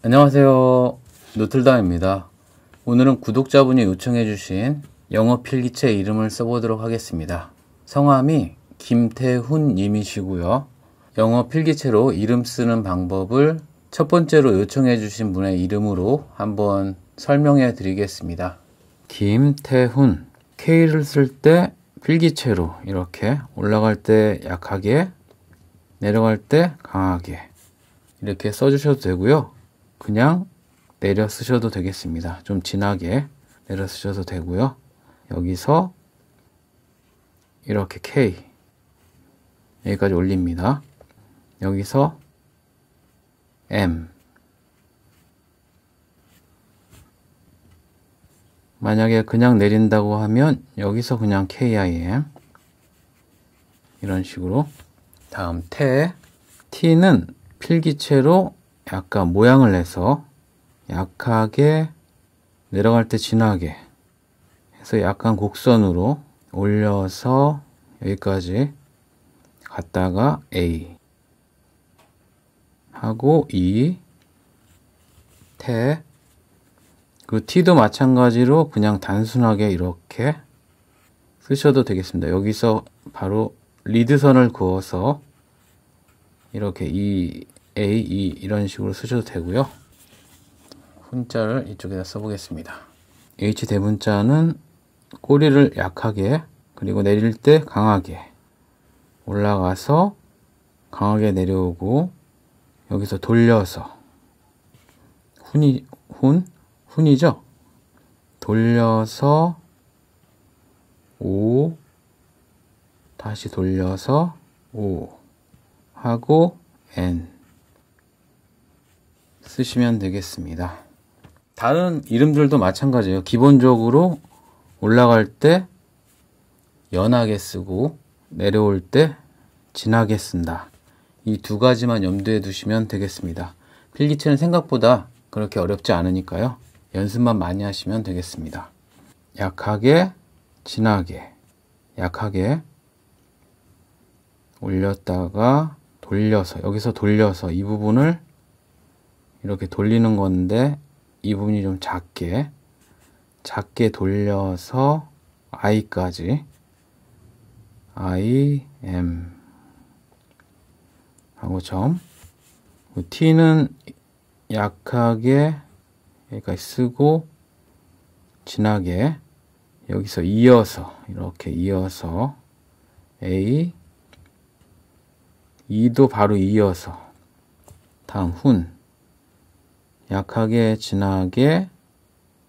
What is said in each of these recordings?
안녕하세요. 노틀담입니다. 오늘은 구독자분이 요청해주신 영어 필기체 이름을 써보도록 하겠습니다. 성함이 김태훈님이시고요. 영어 필기체로 이름 쓰는 방법을 첫 번째로 요청해주신 분의 이름으로 한번 설명해 드리겠습니다. 김태훈. K를 쓸 때 필기체로 이렇게 올라갈 때 약하게, 내려갈 때 강하게 이렇게 써주셔도 되고요. 그냥 내려 쓰셔도 되겠습니다. 좀 진하게 내려 쓰셔도 되고요. 여기서 이렇게 K 여기까지 올립니다. 여기서 M 만약에 그냥 내린다고 하면 여기서 그냥 KIM 이런 식으로 다음 테 T는 필기체로 약간 모양을 내서 약하게 내려갈 때 진하게 해서 약간 곡선으로 올려서 여기까지 갔다가 A 하고 E 태그 T도 마찬가지로 그냥 단순하게 이렇게 쓰셔도 되겠습니다. 여기서 바로 리드선을 그어서 이렇게 이 e AE 이런 식으로 쓰셔도 되고요. 훈자를 이쪽에다 써보겠습니다. H 대문자는 꼬리를 약하게 그리고 내릴 때 강하게 올라가서 강하게 내려오고 여기서 돌려서 훈이 훈 훈이죠. 돌려서 오 다시 돌려서 오 하고 n 쓰시면 되겠습니다. 다른 이름들도 마찬가지예요. 기본적으로 올라갈 때 연하게 쓰고 내려올 때 진하게 쓴다. 이 두 가지만 염두에 두시면 되겠습니다. 필기체는 생각보다 그렇게 어렵지 않으니까요. 연습만 많이 하시면 되겠습니다. 약하게, 진하게, 약하게 올렸다가 돌려서 여기서 돌려서 이 부분을 이렇게 돌리는 건데 이 부분이 좀 작게 작게 돌려서 i까지 i m 하고 점 t는 약하게 여기까지 쓰고 진하게 여기서 이어서 이렇게 이어서 a 2도 바로 이어서 다음 훈 약하게 진하게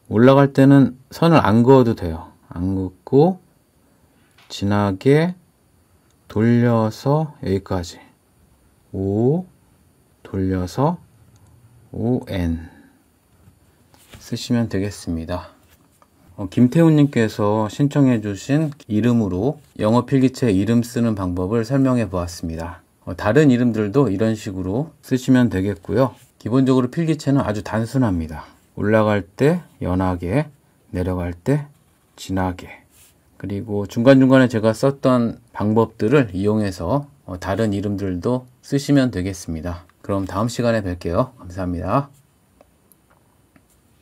올라갈 때는 선을 안 그어도 돼요. 안 긋고 진하게 돌려서 여기까지 5 돌려서 5N 쓰시면 되겠습니다. 어, 김태훈님께서 신청해 주신 이름으로 영어 필기체 이름 쓰는 방법을 설명해 보았습니다. 어, 다른 이름들도 이런 식으로 쓰시면 되겠고요. 기본적으로 필기체는 아주 단순합니다. 올라갈 때 연하게, 내려갈 때 진하게. 그리고 중간중간에 제가 썼던 방법들을 이용해서 어, 다른 이름들도 쓰시면 되겠습니다. 그럼 다음 시간에 뵐게요. 감사합니다.